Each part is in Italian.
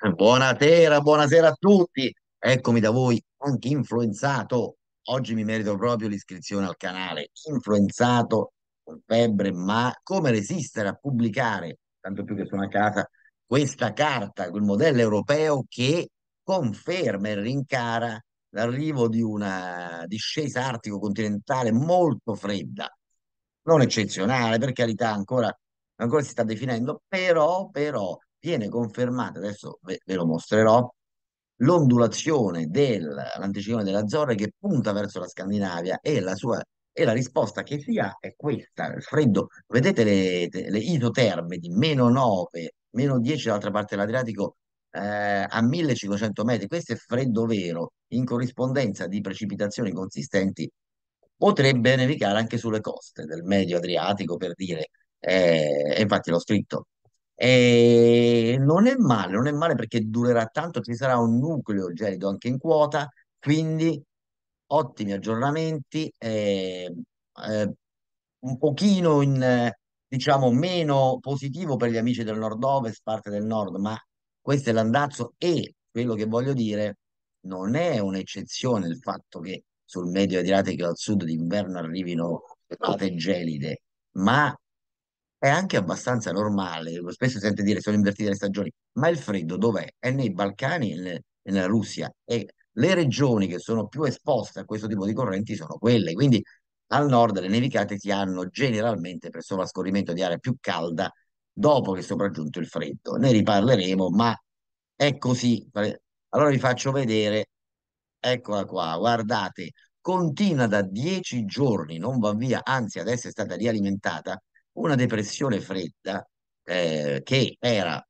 Buonasera, buonasera a tutti. Eccomi da voi, anche influenzato. Oggi mi merito proprio l'iscrizione al canale. Influenzato con febbre, ma come resistere a pubblicare, tanto più che sono a casa, questa carta, quel modello europeo che conferma e rincara l'arrivo di una discesa artico-continentale molto fredda. Non eccezionale, per carità, ancora, ancora si sta definendo, però, però viene confermata, adesso ve, ve lo mostrerò, l'ondulazione dell'anticipazione della Zorra che punta verso la Scandinavia e la sua e la risposta che si ha è questa, il freddo, vedete le, le isoterme di meno 9, meno 10 dall'altra parte dell'Adriatico eh, a 1500 metri, questo è freddo vero, in corrispondenza di precipitazioni consistenti, potrebbe nevicare anche sulle coste del medio Adriatico per dire, eh, infatti l'ho scritto, e non è male, non è male perché durerà tanto, ci sarà un nucleo gelido anche in quota, quindi ottimi aggiornamenti, eh, eh, un pochino in, diciamo, meno positivo per gli amici del nord-ovest, parte del nord, ma questo è l'andazzo e quello che voglio dire non è un'eccezione il fatto che sul medio Adriatico al sud d'inverno arrivino date gelide, ma è anche abbastanza normale, spesso si sente dire sono invertite le stagioni, ma il freddo dov'è? È nei Balcani e e nella Russia e le regioni che sono più esposte a questo tipo di correnti sono quelle, quindi al nord le nevicate si hanno generalmente per sovrascorrimento di aria più calda dopo che è sopraggiunto il freddo. Ne riparleremo, ma è così. Allora vi faccio vedere, eccola qua, guardate, continua da dieci giorni, non va via, anzi adesso è stata rialimentata una depressione fredda eh, che era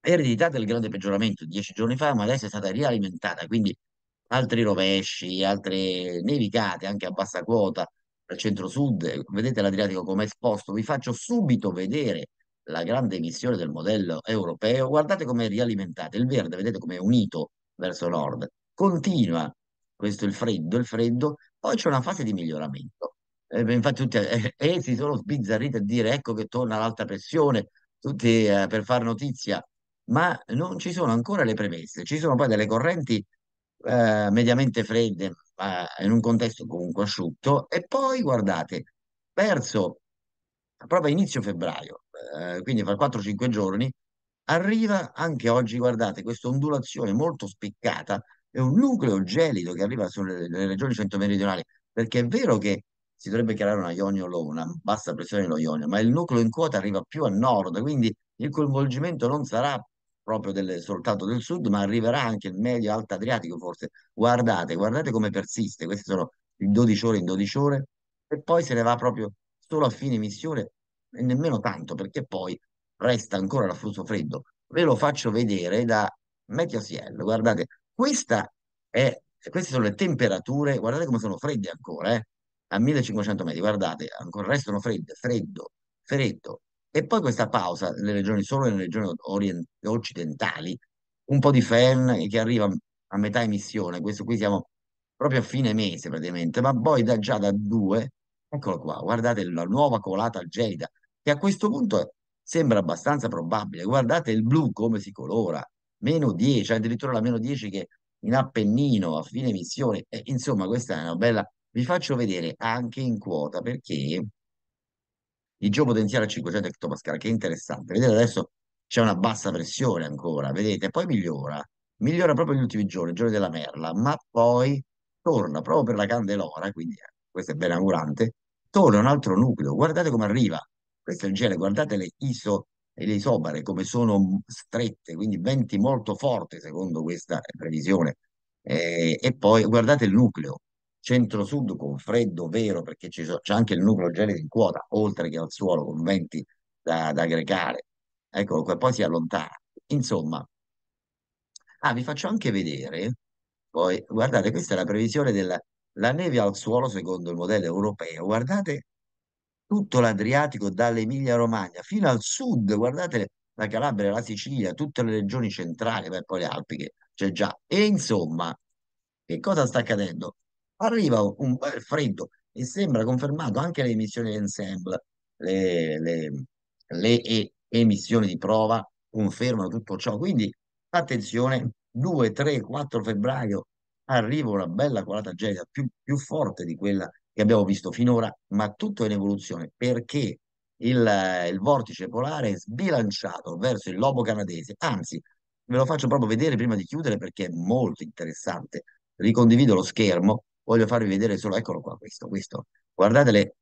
ereditata del grande peggioramento dieci giorni fa, ma adesso è stata rialimentata, quindi altri rovesci, altre nevicate anche a bassa quota nel centro-sud, vedete l'Adriatico come è esposto, vi faccio subito vedere la grande emissione del modello europeo, guardate come è rialimentata, il verde vedete come è unito verso nord, continua questo il freddo, il freddo, poi c'è una fase di miglioramento eh, infatti tutti eh, eh, eh, si sono sbizzarriti a dire ecco che torna l'alta pressione, tutti eh, per far notizia, ma non ci sono ancora le premesse, ci sono poi delle correnti eh, mediamente fredde, ma in un contesto comunque asciutto, e poi guardate, verso proprio inizio febbraio, quindi fra 4-5 giorni, arriva anche oggi, guardate, questa ondulazione molto spiccata, è un nucleo gelido che arriva sulle regioni centro-meridionali, perché è vero che si dovrebbe creare una ionio low, una bassa pressione dello ionio, ma il nucleo in quota arriva più a nord, quindi il coinvolgimento non sarà proprio del, soltanto del sud, ma arriverà anche il medio alto Adriatico forse. Guardate, guardate come persiste, queste sono 12 ore in 12 ore e poi se ne va proprio solo a fine missione e nemmeno tanto perché poi resta ancora l'afflusso freddo. Ve lo faccio vedere da Meteo Ciel, guardate, questa è, queste sono le temperature, guardate come sono fredde ancora, eh? a 1500 metri, guardate, ancora restano fredde, freddo, freddo, e poi questa pausa nelle regioni, solo nelle regioni orient- occidentali, un po' di FEN che arriva a metà emissione, questo qui siamo proprio a fine mese praticamente, ma poi da, già da due, eccolo qua, guardate la nuova colata gelida, che a questo punto sembra abbastanza probabile, guardate il blu come si colora, meno 10, addirittura la meno 10 che in Appennino a fine emissione, e, insomma questa è una bella vi faccio vedere anche in quota perché il gioco potenziale a 500 hectopascal che è interessante vedete adesso c'è una bassa pressione ancora vedete poi migliora migliora proprio gli ultimi giorni, il giorno della merla ma poi torna proprio per la candelora quindi eh, questo è ben augurante torna un altro nucleo guardate come arriva questo è il gene guardate le iso e le isobare come sono strette quindi venti molto forti secondo questa previsione eh, e poi guardate il nucleo centro-sud con freddo vero perché so, c'è anche il nucleo gelido in quota, oltre che al suolo con venti da, da grecare. Eccolo qua, poi si allontana. Insomma, ah, vi faccio anche vedere, poi, guardate, questa è la previsione della la neve al suolo secondo il modello europeo. Guardate tutto l'Adriatico dall'Emilia-Romagna fino al sud, guardate la Calabria, la Sicilia, tutte le regioni centrali, beh, poi le Alpi che c'è già. E insomma, che cosa sta accadendo? arriva un bel eh, freddo e sembra confermato anche le emissioni ensemble, le, le, le e emissioni di prova confermano tutto ciò. Quindi attenzione, 2, 3, 4 febbraio arriva una bella colata genica più, più forte di quella che abbiamo visto finora, ma tutto è in evoluzione perché il, il vortice polare è sbilanciato verso il lobo canadese. Anzi, ve lo faccio proprio vedere prima di chiudere perché è molto interessante. Ricondivido lo schermo voglio farvi vedere solo, eccolo qua, questo, questo. Guardate le,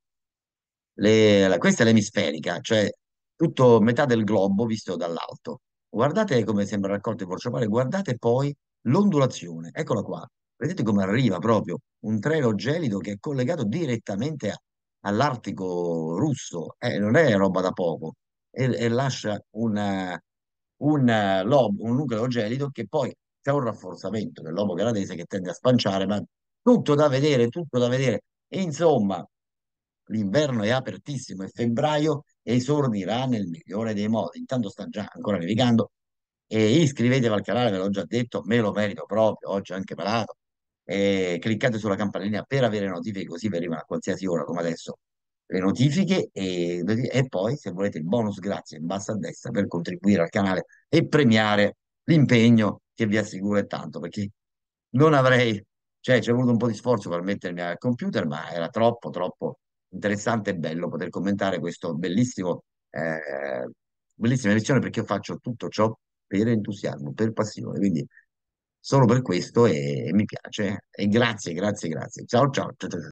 le, questa è l'emisferica, cioè tutto metà del globo visto dall'alto. Guardate come sembra raccolto il porciopane, guardate poi l'ondulazione, eccola qua. Vedete come arriva proprio un treno gelido che è collegato direttamente a, all'Artico russo, eh, non è roba da poco, e, e lascia una, una lob, un nucleo gelido che poi c'è un rafforzamento del lobo canadese che tende a spanciare, ma tutto da vedere, tutto da vedere. E insomma, l'inverno è apertissimo e febbraio esordirà nel migliore dei modi. Intanto sta già ancora nevicando e iscrivetevi al canale, ve l'ho già detto, me lo merito proprio, oggi anche parato. E cliccate sulla campanellina per avere notifiche così vi arrivano a qualsiasi ora come adesso le notifiche e, e poi se volete il bonus grazie in basso a destra per contribuire al canale e premiare l'impegno che vi assicuro è tanto perché non avrei cioè, ci è voluto un po' di sforzo per mettermi al computer, ma era troppo, troppo interessante e bello poter commentare questo bellissimo, eh, bellissima lezione perché io faccio tutto ciò per entusiasmo, per passione. Quindi solo per questo e, e mi piace. E grazie, grazie, grazie. ciao, ciao. ciao, ciao.